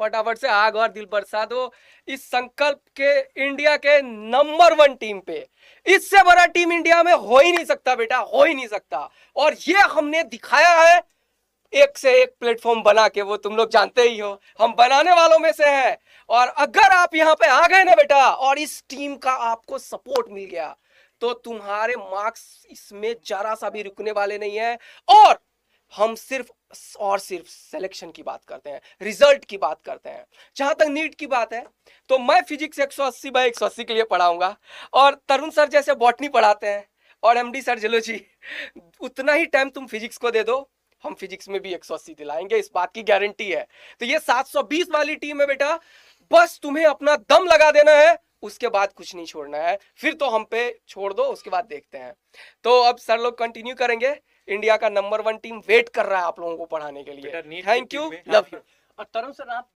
फटाफट से आग और दिल बरसा दो इस संकल्प के इंडिया के नंबर वन टीम पे इससे बड़ा टीम इंडिया में हो ही नहीं सकता बेटा हो ही नहीं सकता और ये हमने दिखाया है एक से एक प्लेटफॉर्म बना के वो तुम लोग जानते ही हो हम बनाने वालों में से हैं और अगर आप यहाँ पे आ गए ना बेटा और इस टीम का आपको सपोर्ट मिल गया तो तुम्हारे मार्क्स इसमें जरा सा भी रुकने वाले नहीं है और हम सिर्फ और सिर्फ सिलेक्शन की बात करते हैं रिजल्ट की बात करते हैं जहां तक नीट की बात है तो मैं फिजिक्स 180 सौ अस्सी के लिए पढ़ाऊंगा और तरुण सर जैसे बॉटनी पढ़ाते हैं और एमडी सर चलो जी उतना ही टाइम तुम फिजिक्स को दे दो हम फिजिक्स में भी 180 दिलाएंगे इस बात की गारंटी है तो ये 720 वाली टीम है बेटा बस तुम्हें अपना दम लगा देना है उसके बाद कुछ नहीं छोड़ना है फिर तो हम पे छोड़ दो उसके बाद देखते हैं तो अब सर लोग कंटिन्यू करेंगे इंडिया का नंबर वन टीम वेट कर रहा है आप लोगों को पढ़ाने के लिए थैंक यू लव यू और तरुण सर आप